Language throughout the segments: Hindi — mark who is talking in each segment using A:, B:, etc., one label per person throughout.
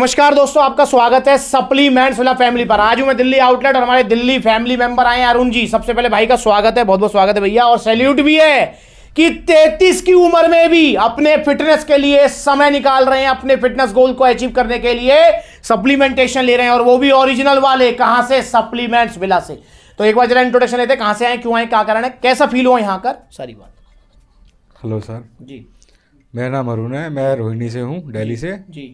A: नमस्कार दोस्तों आपका स्वागत है सप्लीमेंट्स वाला फैमिली पर आज मैं दिल्ली आउटलेट और हमारे दिल्ली फैमिली मेंबर आए अरुण जी सबसे पहले भाई का स्वागत है बहुत बहुत स्वागत है भैया और सैल्यूट भी है कि 33 की उम्र में भी अपने फिटनेस के लिए समय निकाल रहे हैं अपने फिटनेस गोल को अचीव करने के लिए सप्लीमेंटेशन ले रहे हैं और वो भी ओरिजिनल वाले कहां से सप्लीमेंट्स बिला से तो एक बार जरा इंट्रोडक्शन लेते कहां से आए क्यों आए क्या कारण है कैसा फील हुआ यहाँ कर सारी बात
B: हेलो सर जी मेरा नाम अरुण है मैं रोहिणी से हूँ डेली से जी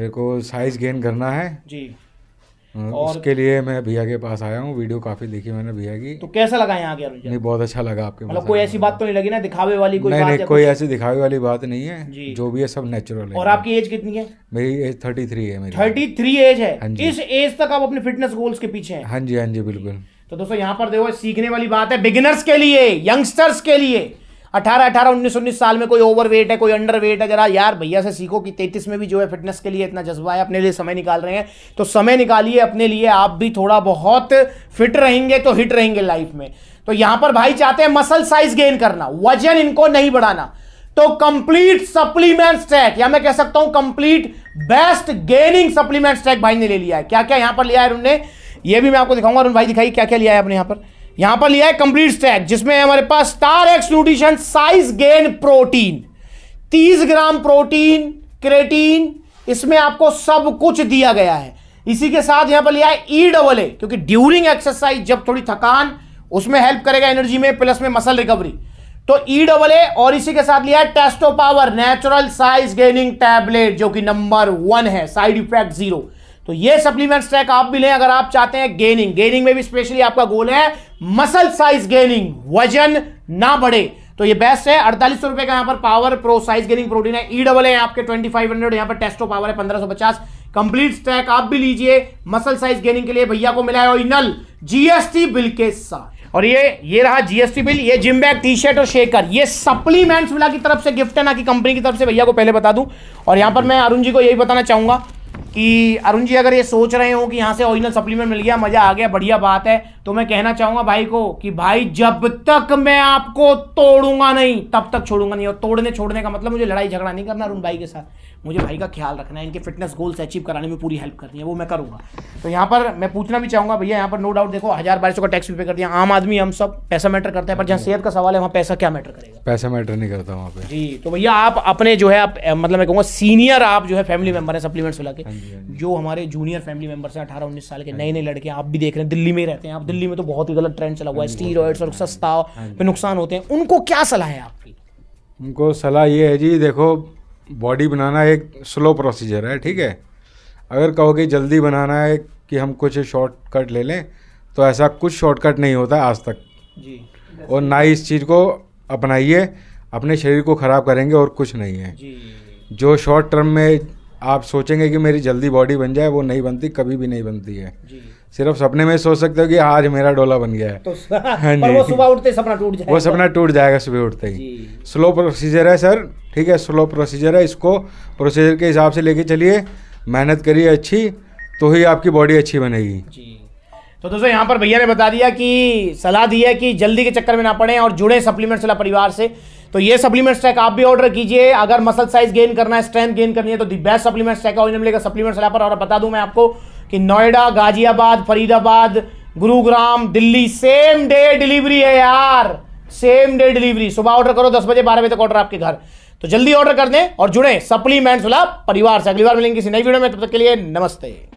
B: मेरे को साइज गेन करना है
A: जी हाँ, और उसके
B: लिए मैं भैया के पास आया हूँ वीडियो काफी देखी मैंने भैया की तो
A: कैसा लगा यहाँ के
B: नहीं बहुत अच्छा लगा आपके मतलब कोई
A: ऐसी बात तो नहीं लगी ना दिखावे वाली कोई नहीं, बात नहीं, कोई ऐसी
B: दिखावे वाली बात नहीं है जो भी है सब नेचुरल है और
A: आपकी एज कितनी है
B: मेरी एज थर्टी थ्री है थर्टी थ्री एज है हाँ इस
A: एज तक आप अपने फिटनेस गोल्स के पीछे हैं
B: हाँ जी हाँ जी बिल्कुल
A: तो दोस्तों यहाँ पर देखो सीखने वाली बात है बिगिनर्स के लिए यंगस्टर्स के लिए अठारह अठारह उन्नीस उन्नीस साल में कोई ओवर वेट है कोई अंडर वेट है जरा यार भैया से सीखो कि तैतीस में भी जो है फिटनेस के लिए इतना जज्बा है अपने लिए समय निकाल रहे हैं तो समय निकालिए अपने लिए आप भी थोड़ा बहुत फिट रहेंगे तो हिट रहेंगे लाइफ में तो यहां पर भाई चाहते हैं मसल साइज गेन करना वजन इनको नहीं बढ़ाना तो कंप्लीट सप्लीमेंट स्टैक या मैं कह सकता हूं complete best gaining supplement stack भाई ने ले लिया है क्या क्या यहां पर लिया है उन्होंने ये भी मैं आपको दिखाऊंगा अरुण भाई दिखाई क्या क्या लिया है आपने यहां पर यहां पर लिया है कंप्लीट स्टैक जिसमें हमारे पास star X nutrition size gain protein 30 gram protein creatine इसमें आपको सब कुछ दिया गया है इसी के साथ यहां पर लिया है ई डबल ए क्योंकि ड्यूरिंग एक्सरसाइज जब थोड़ी थकान उसमें हेल्प करेगा एनर्जी में प्लस में मसल रिकवरी तो ई डबल ए और इसी के साथ लिया है testo power natural size gaining tablet जो कि नंबर वन है साइड इफेक्ट जीरो तो ये सप्लीमेंट स्टैक आप भी लें अगर आप चाहते हैं गेनिंग गेनिंग में भी स्पेशली आपका गोल है मसल साइज गेनिंग वजन ना बढ़े तो ये बेस्ट है अड़तालीस रुपए का यहां पर power pro size gaining protein है ई e डबल है आपके 2500 यहां पर टेस्टो पावर है 1550 कंप्लीट स्टैक आप भी लीजिए मसल साइज गेनिंग के लिए भैया को मिला है ओरिजिनल जीएसटी बिल के साथ और ये ये रहा जीएसटी बिल ये जिम बैग टी शर्ट और शेकर ये सप्लीमेंट्स मिला की तरफ से गिफ्ट है ना कि कंपनी की तरफ से भैया को पहले बता दूं और यहां पर मैं अरुण जी को यही बताना चाहूंगा कि अरुण जी अगर ये सोच रहे हो कि यहाँ से ओरिजिनल सप्लीमेंट मिल गया मज़ा आ गया बढ़िया बात है तो मैं कहना चाहूंगा भाई को कि भाई जब तक मैं आपको तोड़ूंगा नहीं तब तक छोड़ूंगा नहीं और तोड़ने छोड़ने का मतलब मुझे लड़ाई झगड़ा नहीं करना अरुण भाई के साथ मुझे भाई का ख्याल रखना है इनके फिटनेस गोल्स अचीव कराने में पूरी हेल्प करनी है वो मैं करूंगा तो यहाँ पर मैं पूछना भी चाहूंगा भैया यहाँ पर नो डाउट देखो हज़ार बारह सौ का टैक्स भी पे कर दिया आम आदमी हम सब पैसा मैटर करता है पर जहाँ सेहत का सवाल है वहाँ पैसा क्या मैटर करेगा
B: पैसा मैटर नहीं करता वहाँ पे
A: जी तो भैया आप अपने जो है आप मतलब मैं कहूँगा सीनियर आप जो है फैमिली मेंबर है सप्लीमेंट्स लगा के जो हमारे जूनियर फैमिली मेंबर्स हैं अठारह उन्नीस साल के हाँ नए नए लड़के आप भी देख रहे हैं दिल्ली में रहते हैं आप हाँ दिल्ली में तो बहुत ही गलत ट्रेंड चला हुआ है स्टीरॉयड्स हाँ और सस्ता पे नुकसान होते हैं उनको क्या सलाह है आपकी
B: उनको सलाह ये है जी देखो बॉडी बनाना एक स्लो प्रोसीजर है ठीक है अगर कहोगे जल्दी बनाना है कि हम कुछ शॉर्टकट ले लें तो ऐसा कुछ शॉर्टकट नहीं होता आज तक जी और ना ही इस चीज़ को अपनाइए अपने शरीर को ख़राब करेंगे और कुछ नहीं है जो शॉर्ट टर्म में आप सोचेंगे कि मेरी जल्दी बॉडी बन जाए वो नहीं बनती कभी भी नहीं बनती है सिर्फ सपने में सोच सकते हो कि आज मेरा डोला बन गया है तो
A: हाँ जी वो सुबह उठते सपना टूट जाए वो सपना
B: टूट जाएगा सुबह उठते ही स्लो प्रोसीजर है सर ठीक है स्लो प्रोसीजर है इसको प्रोसीजर के हिसाब से लेके चलिए मेहनत करिए अच्छी तो ही आपकी बॉडी अच्छी बनेगी
A: तो दोस्तों यहाँ पर भैया ने बता दिया कि सलाह दी है कि जल्दी के चक्कर में ना पड़े और जुड़े सप्लीमेंट्स वाला परिवार से तो ये सप्लीमेंट स्टैक आप भी ऑर्डर कीजिए अगर मसल साइज गेन करना है स्ट्रेंथ गेन करनी है तो दी बेस्ट सप्लीमेंट स्टैक मिलेगा सप्लीमेंट पर और बता दूं मैं आपको कि Noida Ghaziabad Faridabad Gurugram Delhi same day delivery है यार सेम डे डिलीवरी सुबह ऑर्डर करो दस बजे बारह बजे तक ऑर्डर आपके घर तो जल्दी ऑर्डर कर दें और जुड़े सप्लीमेंट्स वाला परिवार से अगली बार मिलेंगे किसी नई वीडियो में तब तक के लिए नमस्ते